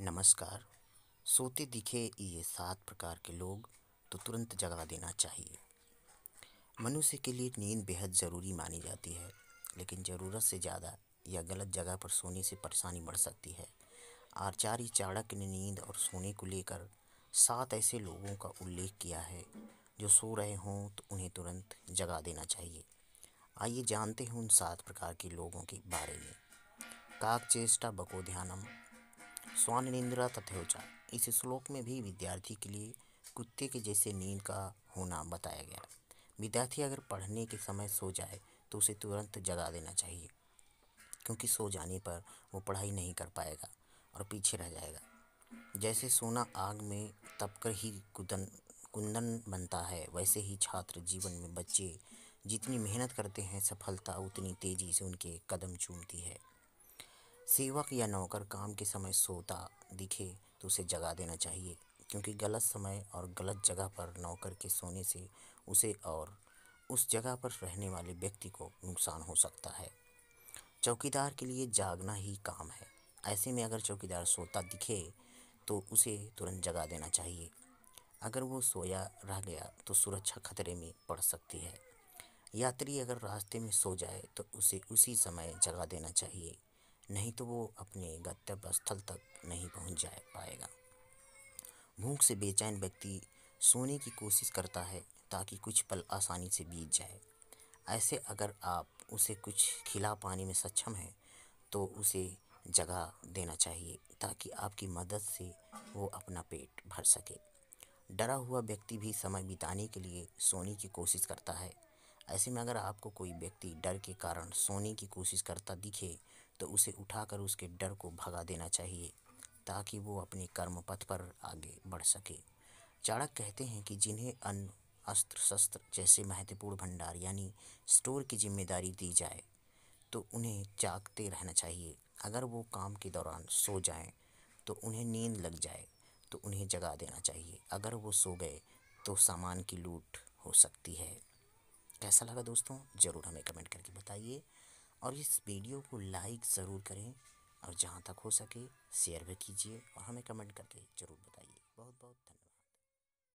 नमस्कार सोते दिखे ये सात प्रकार के लोग तो तुरंत जगा देना चाहिए मनुष्य के लिए नींद बेहद ज़रूरी मानी जाती है लेकिन ज़रूरत से ज़्यादा या गलत जगह पर सोने से परेशानी बढ़ सकती है आचार्य चाणक्य ने नींद और सोने को लेकर सात ऐसे लोगों का उल्लेख किया है जो सो रहे हों तो उन्हें तुरंत जगा देना चाहिए आइए जानते हैं उन सात प्रकार के लोगों के बारे में काक चेष्टा बको ध्यानम स्वान निंद्रा तथ्योचा इस श्लोक में भी विद्यार्थी के लिए कुत्ते के जैसे नींद का होना बताया गया विद्यार्थी अगर पढ़ने के समय सो जाए तो उसे तुरंत जगा देना चाहिए क्योंकि सो जाने पर वो पढ़ाई नहीं कर पाएगा और पीछे रह जाएगा जैसे सोना आग में तपकर ही कुदन कुंदन बनता है वैसे ही छात्र जीवन में बच्चे जितनी मेहनत करते हैं सफलता उतनी तेज़ी से उनके कदम चूमती है सेवक या नौकर काम के समय सोता दिखे तो उसे जगा देना चाहिए क्योंकि गलत समय और गलत जगह पर नौकर के सोने से उसे और उस जगह पर रहने वाले व्यक्ति को नुकसान हो सकता है चौकीदार के लिए जागना ही काम है ऐसे में अगर चौकीदार सोता दिखे तो उसे तुरंत जगा देना चाहिए अगर वो सोया रह गया तो सुरक्षा खतरे में पड़ सकती है यात्री अगर रास्ते में सो जाए तो उसे उसी समय जगा देना चाहिए नहीं तो वो अपने गंतव्य स्थल तक नहीं पहुंच जा पाएगा भूख से बेचैन व्यक्ति सोने की कोशिश करता है ताकि कुछ पल आसानी से बीत जाए ऐसे अगर आप उसे कुछ खिला पाने में सक्षम हैं तो उसे जगह देना चाहिए ताकि आपकी मदद से वो अपना पेट भर सके डरा हुआ व्यक्ति भी समय बिताने के लिए सोने की कोशिश करता है ऐसे में अगर आपको कोई व्यक्ति डर के कारण सोने की कोशिश करता दिखे तो उसे उठाकर उसके डर को भगा देना चाहिए ताकि वो अपने कर्म पथ पर आगे बढ़ सके चाणक कहते हैं कि जिन्हें अन्न अस्त्र शस्त्र जैसे महत्वपूर्ण भंडार यानी स्टोर की जिम्मेदारी दी जाए तो उन्हें जागते रहना चाहिए अगर वो काम के दौरान सो जाएं तो उन्हें नींद लग जाए तो उन्हें जगा देना चाहिए अगर वो सो गए तो सामान की लूट हो सकती है कैसा लगा दोस्तों ज़रूर हमें कमेंट करके बताइए और इस वीडियो को लाइक ज़रूर करें और जहाँ तक हो सके शेयर भी कीजिए और हमें कमेंट करके ज़रूर बताइए बहुत बहुत